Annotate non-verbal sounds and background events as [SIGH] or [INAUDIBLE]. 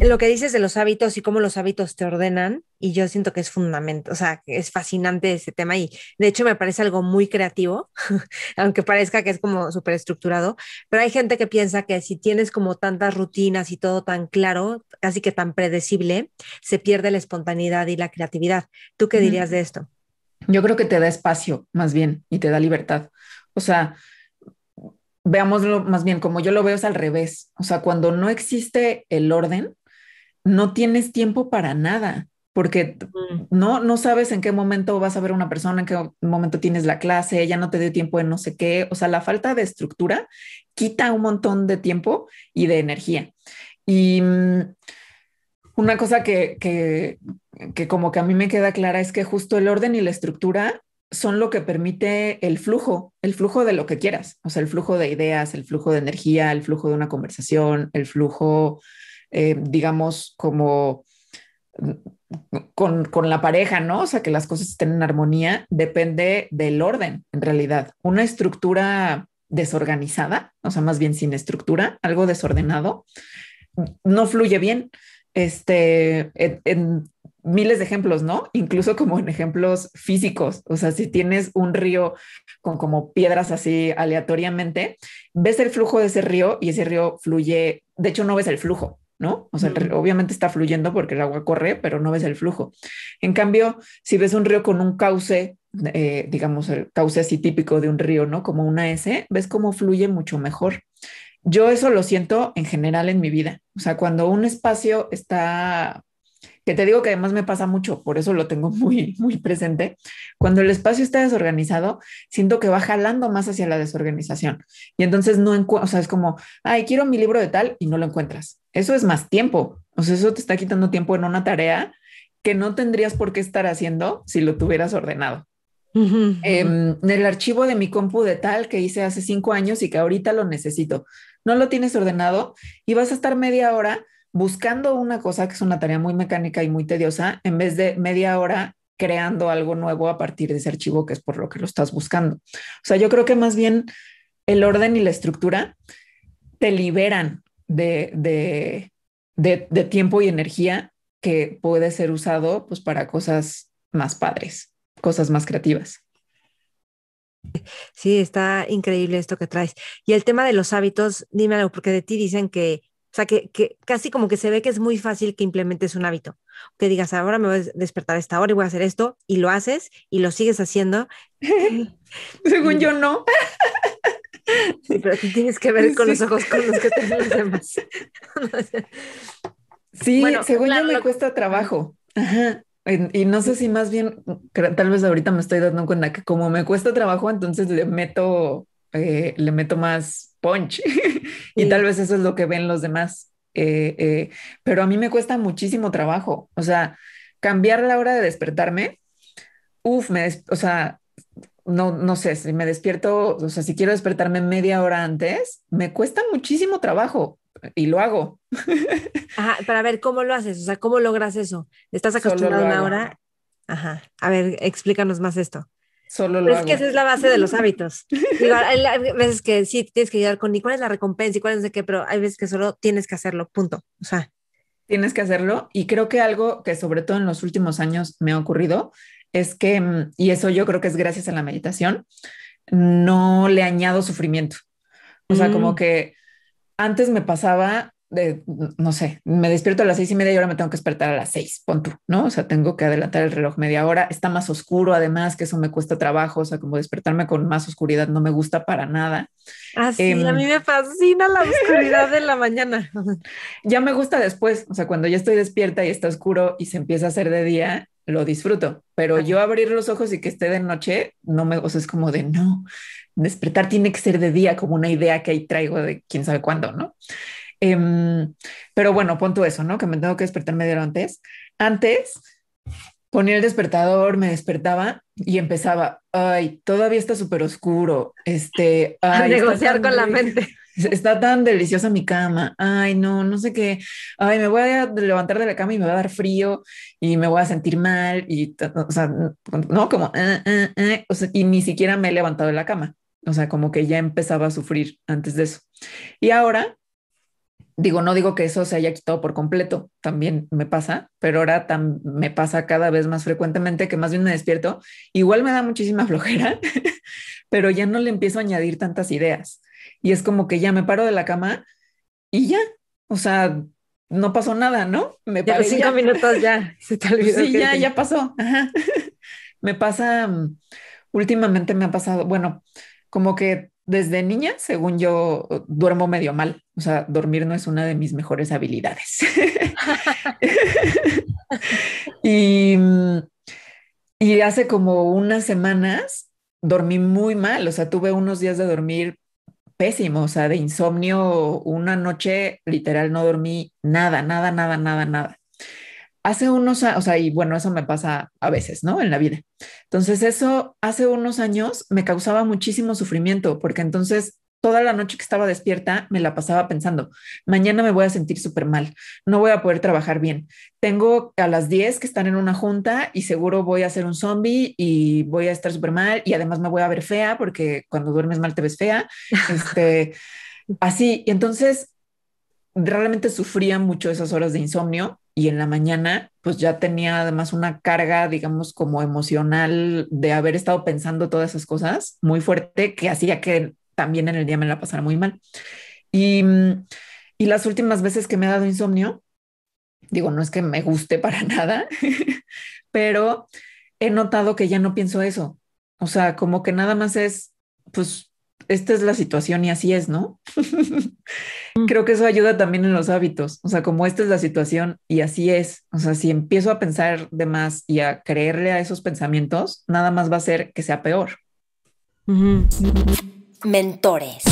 Lo que dices de los hábitos y cómo los hábitos te ordenan, y yo siento que es fundamental, o sea, es fascinante ese tema y de hecho me parece algo muy creativo, [LAUGHS] aunque parezca que es como súper estructurado, pero hay gente que piensa que si tienes como tantas rutinas y todo tan claro, casi que tan predecible, se pierde la espontaneidad y la creatividad. ¿Tú qué dirías mm. de esto? Yo creo que te da espacio, más bien, y te da libertad. O sea, veámoslo más bien como yo lo veo es al revés. O sea, cuando no existe el orden, no tienes tiempo para nada, porque mm. no, no sabes en qué momento vas a ver a una persona, en qué momento tienes la clase, ella no te dio tiempo en no sé qué. O sea, la falta de estructura quita un montón de tiempo y de energía. Y mm, una cosa que, que, que como que a mí me queda clara es que justo el orden y la estructura son lo que permite el flujo, el flujo de lo que quieras, o sea, el flujo de ideas, el flujo de energía, el flujo de una conversación, el flujo, eh, digamos, como mm, con, con, la pareja, ¿no? O sea, que las cosas estén en armonía, depende del orden, en realidad. Una estructura desorganizada, o sea, más bien sin estructura, algo desordenado, mm, no fluye bien. Este, en miles de ejemplos, ¿no? Incluso como en ejemplos físicos, o sea, si tienes un río con como piedras así aleatoriamente, ves el flujo de ese río y ese río fluye, de hecho no ves el flujo, ¿no? O sea, obviamente está fluyendo porque el agua corre, pero no ves el flujo. En cambio, si ves un río con un cauce, eh, digamos el cauce así típico de un río, ¿no? Como una S, ves cómo fluye mucho mejor. Yo eso lo siento en general en mi vida. O sea, cuando un espacio está que te digo que además me pasa mucho, por eso lo tengo [LAUGHS] muy, muy presente. Cuando el espacio está desorganizado, siento que va jalando más hacia la desorganización. Y entonces no o es como, ay, quiero mi libro de tal y no lo encuentras. Eso es más tiempo. O sea, eso te está quitando tiempo en una tarea que no tendrías por qué estar haciendo si lo tuvieras ordenado. en em, el archivo de mi compu de tal que hice hace cinco años y que ahorita lo necesito. No lo tienes ordenado y vas a estar media hora buscando una cosa que es una tarea muy mecánica y muy tediosa, en vez de media hora creando algo nuevo a partir de ese archivo que es por lo que lo estás buscando. O sea, yo creo que más bien el orden y la estructura te liberan de, de, de, tiempo y energía que puede ser usado pues, para cosas más padres, cosas más creativas. Sí, está increíble esto que traes. Y el tema de los hábitos, algo, porque de ti dicen que o sea, que, casi como que se ve que es muy fácil que implementes un hábito, que digas, ahora me voy a despertar a esta hora y voy a hacer esto, y lo haces y lo sigues haciendo. [LAUGHS] [LAUGHS] Según yo no. [LAUGHS] sí, pero tienes que ver con los ojos con los que te los demás. sí, según yo me cuesta trabajo. Ajá. y no sé si más bien, tal vez ahorita me estoy dando cuenta que como me cuesta trabajo, entonces le meto eh, le meto más punch [LAUGHS] y tal vez eso es lo que ven los demás. Eh, eh, pero a mí me cuesta muchísimo trabajo, o sea, cambiar la hora de despertarme, uff, me o sea, no, no sé, si me despierto, o sea, si quiero despertarme media hora antes, me cuesta muchísimo trabajo y lo hago. [LAUGHS] Ajá, para ver cómo lo haces, o sea, cómo logras eso. ¿Estás acostumbrado a una hora? Ajá. A ver, explícanos más esto. Solo lo es que esa es la base de los hábitos. [LAUGHS] hay veces que sí, tienes que llegar con ¿Y cuál es la recompensa y cuál es de qué, pero hay veces que solo tienes que hacerlo, punto. O sea. Tienes que hacerlo. Y creo que algo que sobre todo en los últimos años me ha ocurrido es que, mm, y eso yo creo que es gracias a la meditación, no le añado sufrimiento. O sea, como mm. que antes me pasaba no sé, me despierto a las seis y media y ahora me tengo que despertar a las seis, pon tú, ¿no? O sea, tengo que adelantar el reloj media hora. Está más oscuro, además, que eso me cuesta trabajo. O sea, como despertarme con más oscuridad no me gusta para nada. Así, ah, a em, mí me fascina la oscuridad de la mañana. [LAUGHS] Ya me gusta después. O sea, cuando ya estoy despierta y está oscuro y se empieza a hacer de día, lo disfruto, pero yo abrir los ojos y que esté de noche, no me, o es como de no, despertar tiene que ser de día, como una idea que ahí traigo de quién sabe cuándo, ¿no? Em, pero bueno, punto eso, ¿no? Que me tengo que despertar media hora antes. Antes ponía el despertador, me despertaba y empezaba, ay, todavía está súper oscuro, este... a negociar con la mente. [LAUGHS] Está tan deliciosa mi cama, ay, no, no sé qué, ay, me voy a levantar de la cama y me va a dar frío y me voy a sentir mal y, o sea, no, como, ah, ah, ah", y ni siquiera me he levantado de la cama, o sea, como que ya empezaba a sufrir antes de eso. Y ahora Digo, no digo que eso se haya quitado por completo, también me pasa, pero ahora me pasa cada vez más frecuentemente que más bien me despierto. Igual me da muchísima [LAUGHS] flojera, pero ya no le empiezo a añadir tantas ideas. Y es como que ya me paro de la cama y ya, o sea, no pasó nada, ¿no? Me ya, minutos ya, [LAUGHS] se te Sí, ya, ya pasó. [LAUGHS] me pasa, mm, últimamente me ha pasado, bueno, como que desde niña, según yo, duermo medio mal. O sea, dormir no es una de mis mejores habilidades. [LAUGHS] Mm, y, hace como unas semanas dormí muy mal. O sea, tuve unos días de dormir pésimo, o sea, de insomnio, una noche literal no dormí nada, nada, nada, nada, nada hace unos años, o sea, y bueno, eso me pasa a veces, ¿no? En la vida. Entonces, eso hace unos años me causaba muchísimo sufrimiento, porque entonces toda la noche que estaba despierta me la pasaba pensando, mañana me voy a sentir súper mal, no voy a poder trabajar bien. Tengo a las 10 que están en una junta y seguro voy a ser un zombie y voy a estar súper mal y además me voy a ver fea porque cuando duermes mal te ves fea. [LAUGHS] Este, así, y entonces realmente sufría mucho esas horas de insomnio y en la mañana pues ya tenía además una carga, digamos, como emocional de haber estado pensando todas esas cosas muy fuerte que hacía que también en el día me la pasara muy mal. Y, y las últimas veces que me ha dado insomnio, digo, no es que me guste para [LAUGHS] nada, pero he notado que ya no pienso eso. O sea, como que nada más es, pues, esta es la situación y así es, ¿no? [LAUGHS] Mm. Creo que eso ayuda también en los hábitos, o sea, como esta es la situación y así es, o sea, si empiezo a pensar de más y a creerle a esos pensamientos, nada más va a ser que sea peor. Mentores.